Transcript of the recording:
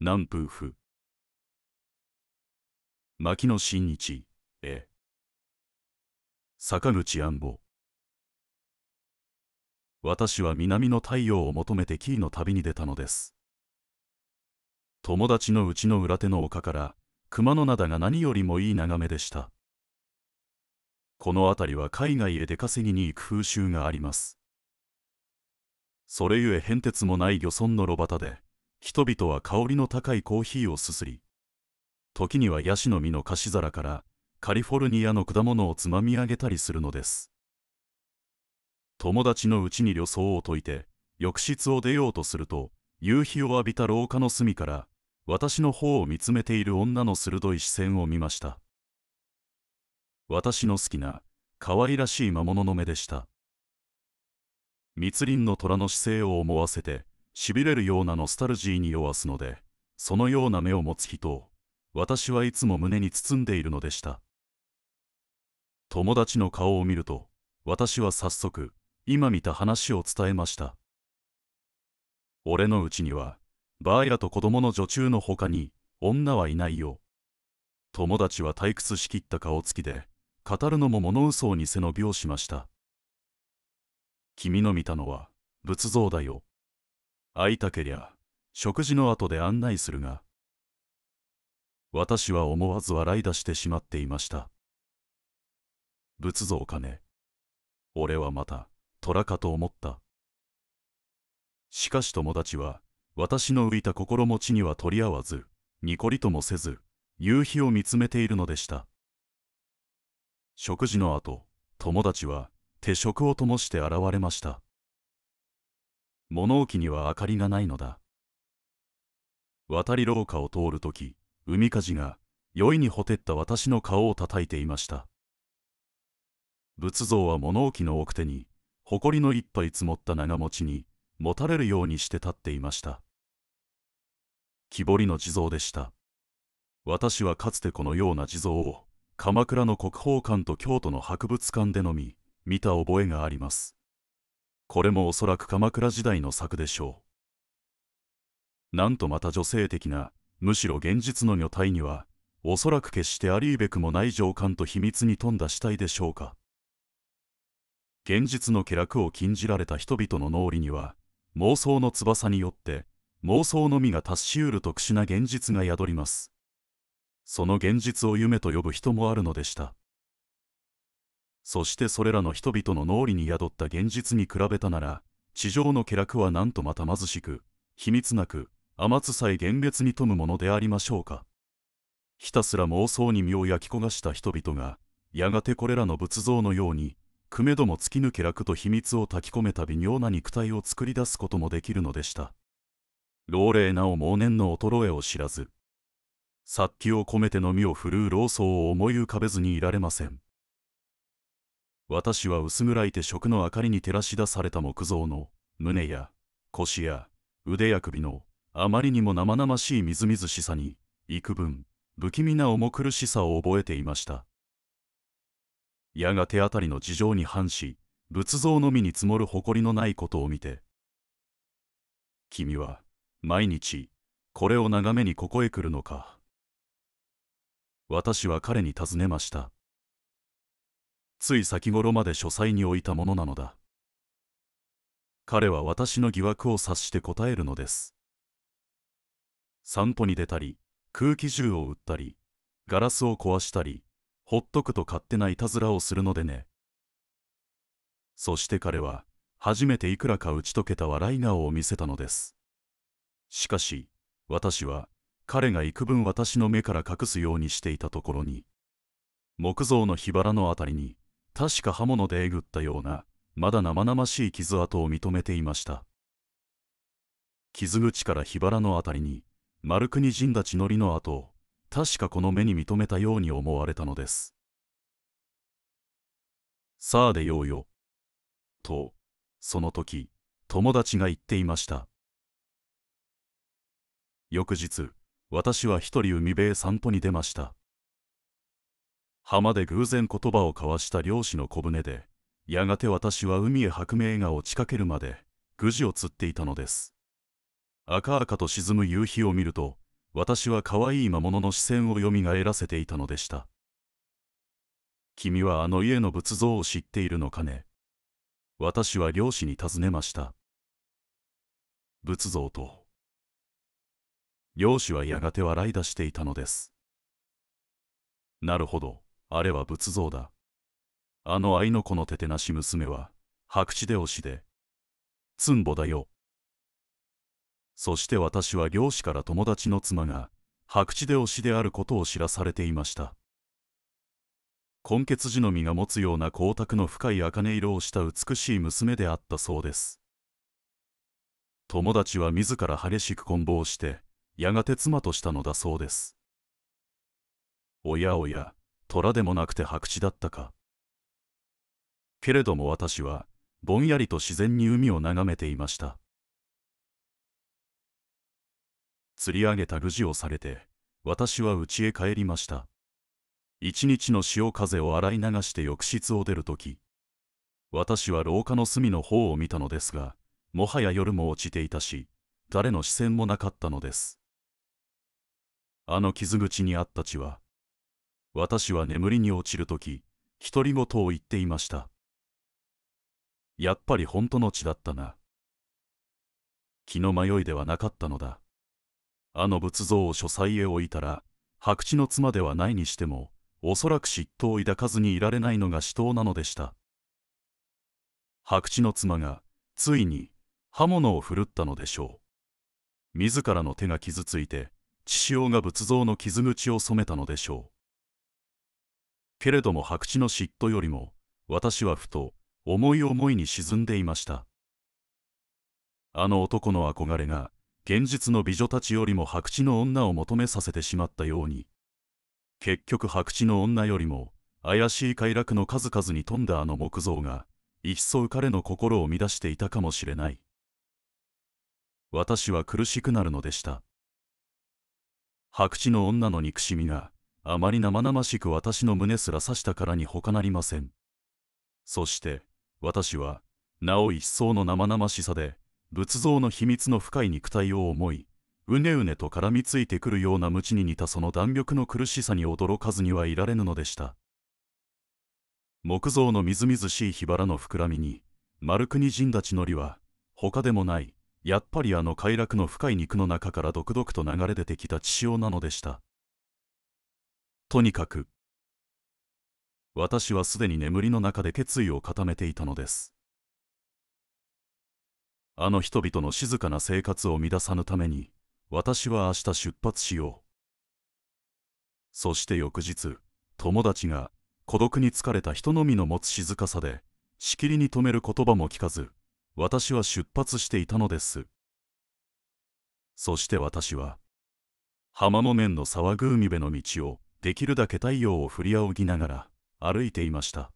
南風府牧野新日え坂口安保私は南の太陽を求めて紀伊の旅に出たのです友達のうちの裏手の丘から熊野灘が何よりもいい眺めでしたこの辺りは海外へ出稼ぎに行く風習がありますそれゆえ変哲もない漁村の炉端で人々は香りの高いコーヒーをすすり時にはヤシの実の菓子皿からカリフォルニアの果物をつまみ上げたりするのです友達のうちに旅装を解いて浴室を出ようとすると夕日を浴びた廊下の隅から私の方を見つめている女の鋭い視線を見ました私の好きな可愛らしい魔物の目でした密林の虎の姿勢を思わせてしびれるようなノスタルジーに弱すのでそのような目を持つ人を私はいつも胸に包んでいるのでした友達の顔を見ると私は早速今見た話を伝えました俺のうちにはバーやと子供の女中のほかに女はいないよ友達は退屈しきった顔つきで語るのも物嘘を伸のをしました君の見たのは仏像だよ会いたけりゃ食事の後で案内するが私は思わず笑い出してしまっていました仏像かね俺はまた虎かと思ったしかし友達は私の浮いた心持ちには取り合わずにこりともせず夕日を見つめているのでした食事の後友達は手食をともして現れました物置には明かりがないのだ渡り廊下を通るとき海火事が酔いにほてった私の顔を叩いていました仏像は物置の奥手に埃の一杯積もった長持ちにもたれるようにして立っていました木彫りの地蔵でした私はかつてこのような地蔵を鎌倉の国宝館と京都の博物館でのみ見た覚えがありますこれもおそらく鎌倉時代の作でしょう。なんとまた女性的な、むしろ現実の女体には、おそらく決してありうべくもない情感と秘密に富んだ死体でしょうか。現実の気楽を禁じられた人々の脳裏には、妄想の翼によって、妄想のみが達しうる特殊な現実が宿ります。その現実を夢と呼ぶ人もあるのでした。そしてそれらの人々の脳裏に宿った現実に比べたなら、地上の気楽はなんとまた貧しく、秘密なく、天津さえ厳別に富むものでありましょうか。ひたすら妄想に身を焼き焦がした人々が、やがてこれらの仏像のように、くめども突き抜け楽と秘密を焚き込めた微妙な肉体を作り出すこともできるのでした。老齢なお往年の衰えを知らず、殺気を込めてのみを振るう老僧を思い浮かべずにいられません。私は薄暗いて食の明かりに照らし出された木造の胸や腰や腕や首のあまりにも生々しいみずみずしさに幾分不気味な重苦しさを覚えていましたやがてあたりの事情に反し仏像のみに積もる誇りのないことを見て君は毎日これを眺めにここへ来るのか私は彼に尋ねましたつい先頃まで書斎に置いたものなのだ彼は私の疑惑を察して答えるのです散歩に出たり空気銃を撃ったりガラスを壊したりほっとくと勝手ないたずらをするのでねそして彼は初めていくらか打ち解けた笑い顔を見せたのですしかし私は彼が幾分私の目から隠すようにしていたところに木造の火原のあたりに確か刃物でえぐったようなまだ生々しい傷跡を認めていました傷口から火腹の辺りに丸くにじんだ血のりの跡を確かこの目に認めたように思われたのですさあ出ようよとその時友達が言っていました翌日私は一人海辺へ散歩に出ました浜で偶然言葉を交わした漁師の小舟で、やがて私は海へ白明が落ちかけるまで、くじを釣っていたのです。赤々と沈む夕日を見ると、私は可愛い魔物の視線をよみがえらせていたのでした。君はあの家の仏像を知っているのかね私は漁師に尋ねました。仏像と。漁師はやがて笑い出していたのです。なるほど。あれは仏像だ。あの愛の子のててなし娘は、白地で押しで、つんぼだよ。そして私は漁師から友達の妻が、白地で押しであることを知らされていました。根血児の実が持つような光沢の深い茜色をした美しい娘であったそうです。友達は自ら激しく棍棒して、やがて妻としたのだそうです。おやおや、虎でもなくて白地だったかけれども私はぼんやりと自然に海を眺めていました釣り上げたぐじをされて私は家へ帰りました一日の潮風を洗い流して浴室を出るとき私は廊下の隅の方を見たのですがもはや夜も落ちていたし誰の視線もなかったのですあの傷口にあった血は私は眠りに落ちるとき、独り言を言っていました。やっぱり本当の血だったな。気の迷いではなかったのだ。あの仏像を書斎へ置いたら、白痴の妻ではないにしても、おそらく嫉妬を抱かずにいられないのが死闘なのでした。白痴の妻が、ついに、刃物を振るったのでしょう。自らの手が傷ついて、血潮が仏像の傷口を染めたのでしょう。けれども白痴の嫉妬よりも私はふと思い思いに沈んでいましたあの男の憧れが現実の美女たちよりも白痴の女を求めさせてしまったように結局白痴の女よりも怪しい快楽の数々に富んだあの木造が一層彼の心を乱していたかもしれない私は苦しくなるのでした白痴の女の憎しみがあまり生々しく私の胸すら刺したからに他なりません。そして、私は、なお一層の生々しさで、仏像の秘密の深い肉体を思い、うねうねと絡みついてくるような無知に似たその弾力の苦しさに驚かずにはいられぬのでした。木造のみずみずしい火原の膨らみに、丸国人たちのりは、他でもない、やっぱりあの快楽の深い肉の中から独々と流れ出てきた血潮なのでした。とにかく私はすでに眠りの中で決意を固めていたのですあの人々の静かな生活を乱さぬために私は明日出発しようそして翌日友達が孤独に疲れた人のみの持つ静かさでしきりに止める言葉も聞かず私は出発していたのですそして私は浜の面の沢グーミベの道をできるだけ太陽を振り仰ぎながら歩いていました